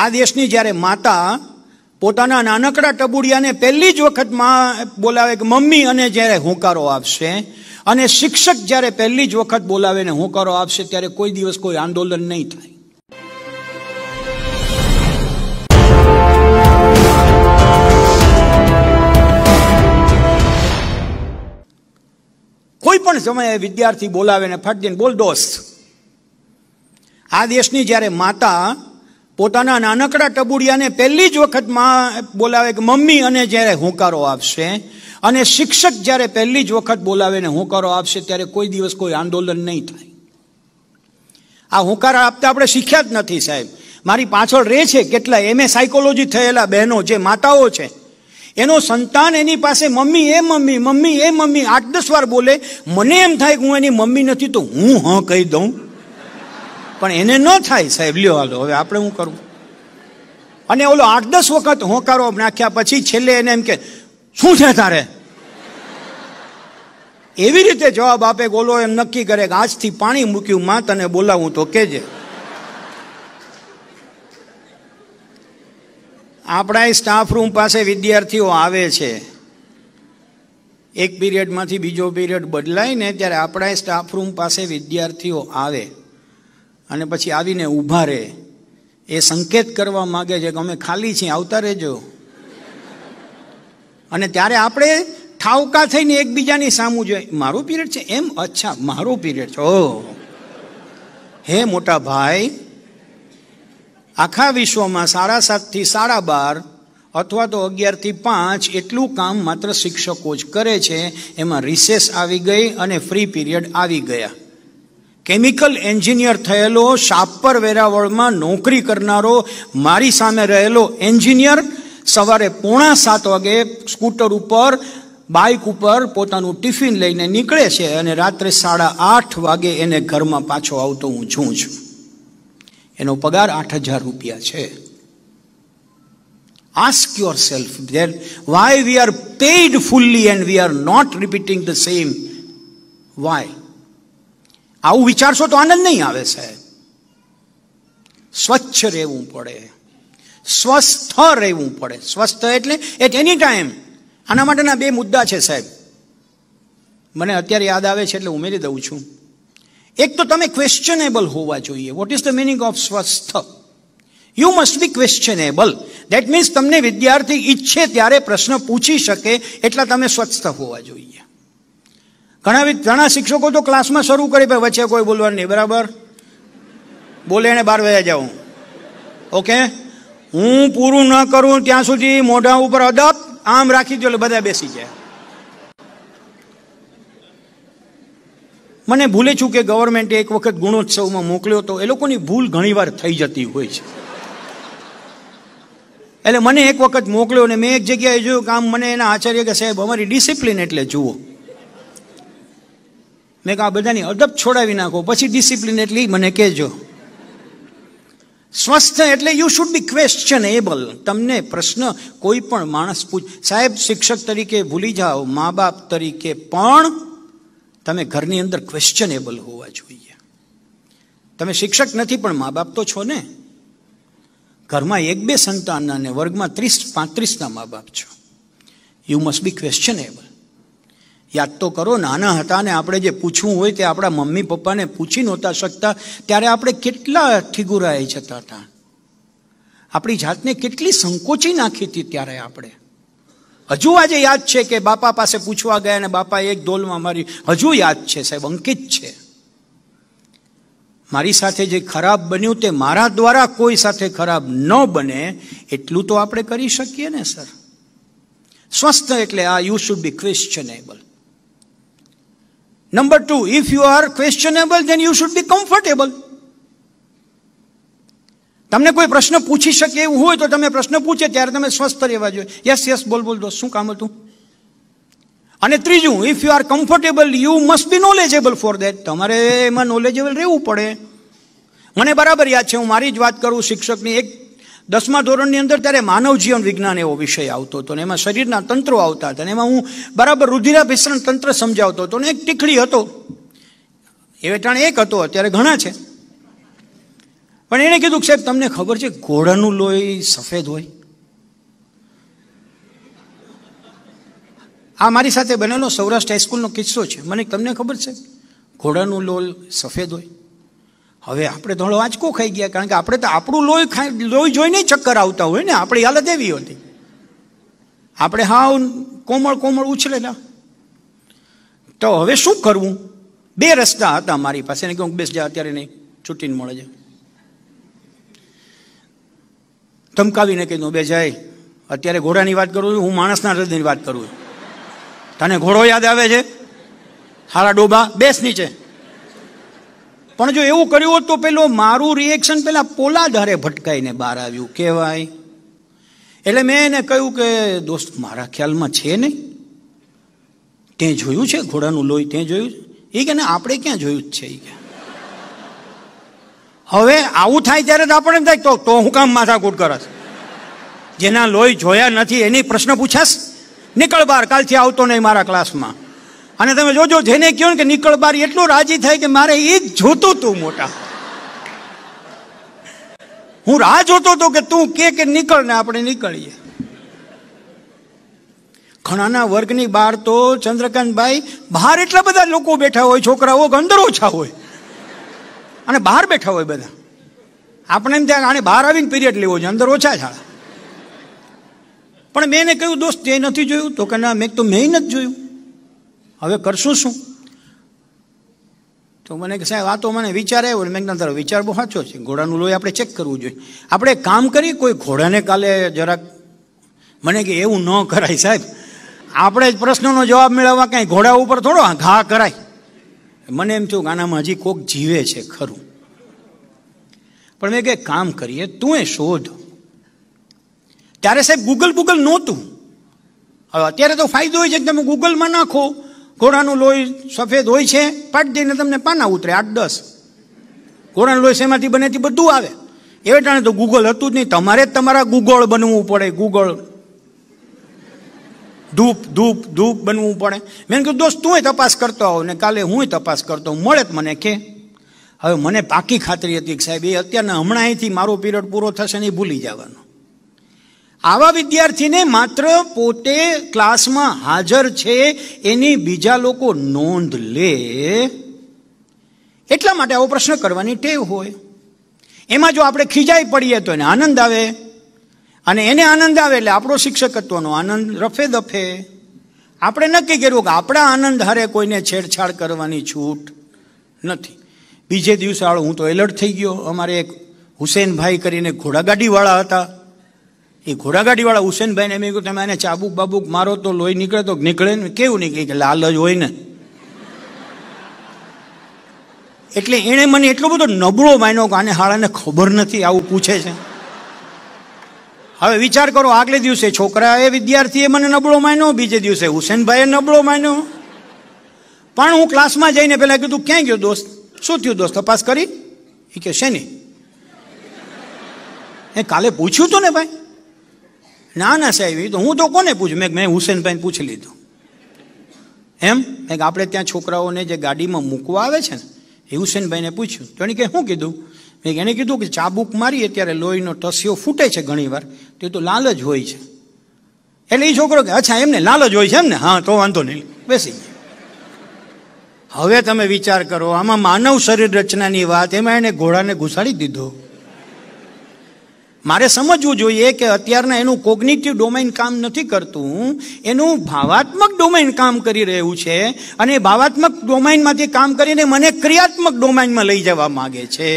આ દેશની જ્યારે માતા પોતાના નાનકડા ટબુડિયાને પહેલી જ વખતમાં બોલાવે કે મમ્મી અને જ્યારે હોંકારો આપશે અને શિક્ષક જ્યારે પહેલી જ વખત બોલાવે ને હોંકારો આપશે ત્યારે કોઈ દિવસ કોઈ આંદોલન નહીં થાય કોઈ પણ સમયે વિદ્યાર્થી બોલાવે ને ફાટ દઈને બોલ દોસ્ત આ દેશની જ્યારે માતા પોતાના નાનકડા ટબુડિયાને પહેલી જ વખત માં બોલાવે કે મમ્મી અને જ્યારે હુંકારો આપશે અને શિક્ષક જ્યારે પહેલી જ વખત બોલાવે ને હુંકારો આપશે ત્યારે કોઈ દિવસ કોઈ આંદોલન નહીં થાય આ હુંકારો આપતા આપણે શીખ્યા જ નથી સાહેબ મારી પાછળ રહે છે કેટલા એમ એ સાયકોલોજી થયેલા બહેનો જે માતાઓ છે એનો સંતાન એની પાસે મમ્મી એ મમ્મી મમ્મી એ મમ્મી આઠ દસ વાર બોલે મને એમ થાય કે હું એની મમ્મી નથી તો હું હા કહી દઉં પણ એને ન થાય સાહેબ લ્યો હાલો હવે આપણે હું કરું અને ઓલો આઠ દસ વખત હોંકારો નાખ્યા પછી છેલ્લે એને એમ કે શું છે તારે એવી રીતે જવાબ આપે કે ઓલો એમ નક્કી કરે કે આજથી પાણી મૂક્યું માં તને બોલાવું તો કેજે આપણા સ્ટાફ રૂમ પાસે વિદ્યાર્થીઓ આવે છે એક પીરિયડમાંથી બીજો પીરિયડ બદલાય ને ત્યારે આપણા સ્ટાફ રૂમ પાસે વિદ્યાર્થીઓ આવે અને પછી આવીને ઊભા રહે એ સંકેત કરવા માગે છે કે અમે ખાલી છીએ આવતા રહેજો અને ત્યારે આપણે ઠાવકા થઈને એકબીજાની સામું જોઈએ મારો પીરિયડ છે એમ અચ્છા મારો પીરિયડ છે ઓહ હે મોટા ભાઈ આખા વિશ્વમાં સાડા સાતથી સાડા બાર અથવા તો અગિયારથી પાંચ એટલું કામ માત્ર શિક્ષકો જ કરે છે એમાં રિસેસ આવી ગઈ અને ફ્રી પીરિયડ આવી ગયા કેમિકલ એન્જિનિયર થયેલો શાપર વેરાવળમાં નોકરી કરનારો મારી સામે રહેલો એન્જિનિયર સવારે પોણા સાત વાગે સ્કૂટર ઉપર બાઇક ઉપર પોતાનું ટિફિન લઈને નીકળે છે અને રાત્રે સાડા આઠ વાગે એને ઘરમાં પાછો આવતો હું છું છું એનો પગાર આઠ હજાર રૂપિયા છે ask yourself there why we are paid fully and we are not repeating the same why આવું વિચારશો તો આનંદ નહીં આવે સાહેબ સ્વચ્છ રહેવું પડે સ્વસ્થ રહેવું પડે સ્વસ્થ એટલે એટ એની ટાઈમ આના માટેના બે મુદ્દા છે સાહેબ મને અત્યારે યાદ આવે છે એટલે ઉમેરી દઉં છું એક તો તમે ક્વેશ્ચનેબલ હોવા જોઈએ what is the meaning of સ્વસ્થ you must be questionable that means તમને વિદ્યાર્થી ઈચ્છે ત્યારે પ્રશ્ન પૂછી શકે એટલા તમે સ્વસ્થ હોવા જોઈએ ઘણા ઘણા શિક્ષકો તો ક્લાસમાં શરૂ કરી ભાઈ વચ્ચે કોઈ બોલવાનું નહીં બરાબર બોલે એને બહાર વયા જાઉં ઓકે હું પૂરું ન કરું ત્યાં સુધી મોઢા ઉપર અદબ આમ રાખી દો એટલે બધા બેસી જાય મને ભૂલે છું કે ગવર્મેન્ટે એક વખત ગુણોત્સવમાં મોકલ્યો તો એ લોકોની ભૂલ ઘણીવાર થઈ જતી હોય છે એટલે મને એક વખત મોકલ્યો ને મેં એક જગ્યાએ જોયું કે આમ મને એના આચાર્ય કે સાહેબ અમારી ડિસિપ્લિન એટલે જુઓ મેં કહા બધાની અદબ છોડાવી નાખો પછી ડિસિપ્લિન એટલી મને કહેજો સ્વસ્થ એટલે યુ શુડ બી ક્વેશ્ચનેબલ તમને પ્રશ્ન કોઈ પણ માણસ પૂછ સાહેબ શિક્ષક તરીકે ભૂલી જાઓ મા બાપ તરીકે પણ તમે ઘરની અંદર ક્વેશ્ચનેબલ હોવા જોઈએ તમે શિક્ષક નથી પણ મા બાપ તો છો ને ઘરમાં એક બે સંતાનના ને વર્ગમાં ત્રીસ પાંત્રીસના મા બાપ છો યુ મસ્ટ બી ક્વેશ્ચનેબલ યાદ તો કરો નાના હતા ને આપણે જે પૂછવું હોય તે આપણા મમ્મી પપ્પાને પૂછી નહોતા શકતા ત્યારે આપણે કેટલા ઠીગુરાઈ જતા હતા આપણી જાતને કેટલી સંકોચી નાખી હતી ત્યારે આપણે હજુ આજે યાદ છે કે બાપા પાસે પૂછવા ગયા અને બાપા એક ડોલમાં મારી હજુ યાદ છે સાહેબ અંકિત છે મારી સાથે જે ખરાબ બન્યું તે મારા દ્વારા કોઈ સાથે ખરાબ ન બને એટલું તો આપણે કરી શકીએ ને સર સ્વસ્થ એટલે આ you should be questionable number two if you are questionable then you should be comfortable તમને કોઈ પ્રશ્ન પૂછી શકે એવું હોય તો તમે પ્રશ્ન પૂછે ત્યારે તમે સ્વસ્થ રહેવા જોઈએ યસ યસ બોલ બોલ દોસ્ત શું કામ હતું અને ત્રીજું if you are comfortable you must be knowledgeable for that તમારે એમાં નોલેજેબલ રહેવું પડે મને બરાબર યાદ છે હું મારી જ વાત કરું શિક્ષકની એક દસમા ધોરણની અંદર ત્યારે માનવ જીવન વિજ્ઞાન એવો વિષય આવતો હતો ને એમાં શરીરના તંત્રો આવતા હતા અને એમાં હું બરાબર રુધિરાભિસરણ તંત્ર સમજાવતો હતો ને એક ટીખડી હતો એ વેટાણ એક હતો અત્યારે ઘણા છે પણ એણે કીધું સાહેબ તમને ખબર છે ઘોડાનું લોહી સફેદ હોય આ મારી સાથે બનેલો સૌરાષ્ટ્ર હાઈસ્કૂલનો કિસ્સો છે મને તમને ખબર છે ઘોડાનું લોલ સફેદ હોય હવે આપણે થોડો વાંચકો ખાઈ ગયા કારણ કે આપણે તો આપણું લોહી ખાઈ લોહી જોઈને ચક્કર આવતા હોય ને આપણી હાલત એવી હતી આપણે હા કોમળ કોમળ ઉછળેલા તો હવે શું કરવું બે રસ્તા હતા મારી પાસે ને કહું બેસ જા અત્યારે નહીં છૂટીને મળે છે ધમકાવીને કહી દઉં બે જાય અત્યારે ઘોડાની વાત કરું છું હું માણસના હૃદયની વાત કરું છું તને ઘોડો યાદ આવે છે હારા ડોબા બેસ નીચે પણ જો એવું કર્યું હોત તો પેલો મારું રિએક્શન પેલા પોલાદ હારે ભટકાઈને બહાર આવ્યું કહેવાય એટલે મેં એને કહ્યું કે દોસ્ત મારા ખ્યાલમાં છે નહીં તે જોયું છે ઘોડાનું લોહી તે જોયું છે એ કે આપણે ક્યાં જોયું જ છે એ કે હવે આવું થાય ત્યારે તો આપણને થાય તો તો હું કામ માથાકૂટ કરશ જેના લોહી જોયા નથી એની પ્રશ્ન પૂછાશ નીકળ બહાર કાલથી આવતો નહીં મારા ક્લાસમાં અને તમે જોજો જેને કહો ને કે નીકળ બારી એટલો રાજી થાય કે મારે એ જ જોતું તું મોટા હું રાહ જોતો હતો કે તું કે કે નીકળ ને આપણે નીકળીએ ઘણાના વર્ગની બહાર તો ચંદ્રકાંતભાઈ બહાર એટલા બધા લોકો બેઠા હોય છોકરાઓ કે અંદર ઓછા હોય અને બહાર બેઠા હોય બધા આપણે એમ ત્યાં આને બહાર આવીને પીરિયડ લેવો છે અંદર ઓછા છે પણ મેં એને કહ્યું દોસ્ત એ નથી જોયું તો કે ના મેં તો મેં નથી જોયું હવે કરશું શું તો મને કે સાહેબ આ તો મને વિચાર આવ્યો મેં કીધું તારો વિચાર બહુ સાચો છે ઘોડાનું લોહી આપણે ચેક કરવું જોઈએ આપણે કામ કરીએ કોઈ ઘોડાને કાલે જરાક મને કે એવું ન કરાય સાહેબ આપણે જ પ્રશ્નનો જવાબ મેળવવા કાંઈ ઘોડા ઉપર થોડો ઘા કરાય મને એમ થયું આનામાં હજી કોક જીવે છે ખરું પણ મેં કે કામ કરીએ તું એ શોધ ત્યારે સાહેબ ગૂગલ ગૂગલ નહોતું હવે અત્યારે તો ફાયદો હોય છે કે તમે ગૂગલમાં નાખો ઘોડાનું લોહી સફેદ હોય છે પાટ દઈને તમને પાના ઉતરે આઠ દસ ઘોડાનું લોહી શેમાંથી બને તે બધું આવે એવે ટાણે તો ગૂગલ હતું જ નહીં તમારે જ તમારા ગૂગળ બનવું પડે ગૂગળ ધૂપ ધૂપ ધૂપ બનવું પડે મેં કીધું દોસ્ત તું તપાસ કરતો આવો ને કાલે હું તપાસ કરતો હું મળે જ મને કે હવે મને પાકી ખાતરી હતી સાહેબ એ અત્યારના હમણાં અહીંથી મારો પીરિયડ પૂરો થશે નહીં ભૂલી જવાનો આવા વિદ્યાર્થીને માત્ર પોતે ક્લાસમાં હાજર છે એની બીજા લોકો નોંધ લે એટલા માટે આવો પ્રશ્ન કરવાની ટેવ હોય એમાં જો આપણે ખીજાઈ પડીએ તો એને આનંદ આવે અને એને આનંદ આવે એટલે આપણો શિક્ષકત્વનો આનંદ રફે દફે આપણે નક્કી કર્યું કે આપણા આનંદ હારે કોઈને છેડછાડ કરવાની છૂટ નથી બીજે દિવસે હું તો એલર્ટ થઈ ગયો અમારે એક હુસેનભાઈ કરીને ઘોડાગાડીવાળા હતા એ ઘોડાગાડીવાળા હુસેનભાઈને એમ કહ્યું તમે એને ચાબુક બાબુક મારો તો લોહી નીકળે તો નીકળે ને કેવું નીકળે કે લાલ જ હોય ને એટલે એણે મને એટલો બધો નબળો માન્યો કે આને હાળાને ખબર નથી આવું પૂછે છે હવે વિચાર કરો આગલે દિવસે છોકરા એ વિદ્યાર્થીએ મને નબળો માન્યો બીજે દિવસે હુસેનભાઈએ નબળો માન્યો પણ હું ક્લાસમાં જઈને પહેલાં કીધું ક્યાં ગયો દોસ્ત શું થયું દોસ્ત તપાસ કરી એ કે શેની એ કાલે પૂછ્યું તું ને ભાઈ ના ના સાહેબ એ તો હું તો કોને પૂછું મેં મેં હુસેનભાઈ પૂછી લીધું એમ મેં આપણે ત્યાં છોકરાઓને જે ગાડીમાં મૂકવા આવે છે ને એ હુસેનભાઈને પૂછ્યું તો એને કે શું કીધું મેં એને કીધું કે ચાબુક મારીએ ત્યારે લોહીનો ટસિયો ફૂટે છે ઘણીવાર તે તો લાલ જ હોય છે એટલે એ છોકરો કે અચ્છા એમને લાલ જ હોય છે એમ ને હા તો વાંધો નહીં બેસી હવે તમે વિચાર કરો આમાં માનવ શરીર રચનાની વાત એમાં એને ઘોડાને ઘુસાડી દીધો મારે સમજવું જોઈએ કે અત્યારના એનું કોગ્નિટિવ ડોમેન કામ નથી કરતું એનું ભાવાત્મક ડોમેન કામ કરી રહ્યું છે અને ભાવાત્મક ડોમાઇનમાંથી કામ કરીને મને ક્રિયાત્મક ડોમાઇનમાં લઈ જવા માગે છે